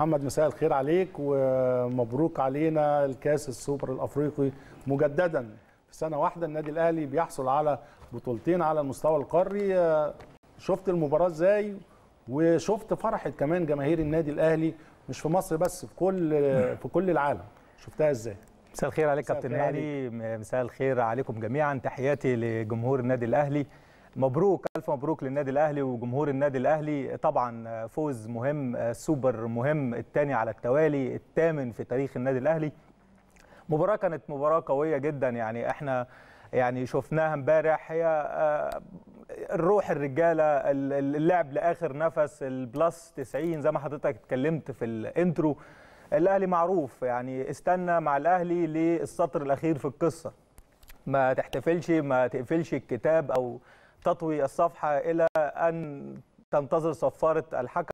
محمد مساء الخير عليك ومبروك علينا الكاس السوبر الافريقي مجددا في سنه واحده النادي الاهلي بيحصل على بطولتين على المستوى القاري شفت المباراه ازاي وشفت فرحه كمان جماهير النادي الاهلي مش في مصر بس في كل في كل العالم شفتها ازاي مساء الخير عليك كابتن هاني مساء الخير عليكم جميعا تحياتي لجمهور النادي الاهلي مبروك الف مبروك للنادي الاهلي وجمهور النادي الاهلي طبعا فوز مهم سوبر مهم الثاني على التوالي الثامن في تاريخ النادي الاهلي مباراه كانت مباراه قويه جدا يعني احنا يعني شفناها امبارح هي الروح آه، الرجاله اللعب لاخر نفس البلس 90 زي ما حضرتك اتكلمت في الانترو الاهلي معروف يعني استنى مع الاهلي للسطر الاخير في القصه ما تحتفلش ما تقفلش الكتاب او تطوي الصفحة إلى أن تنتظر صفارة الحكم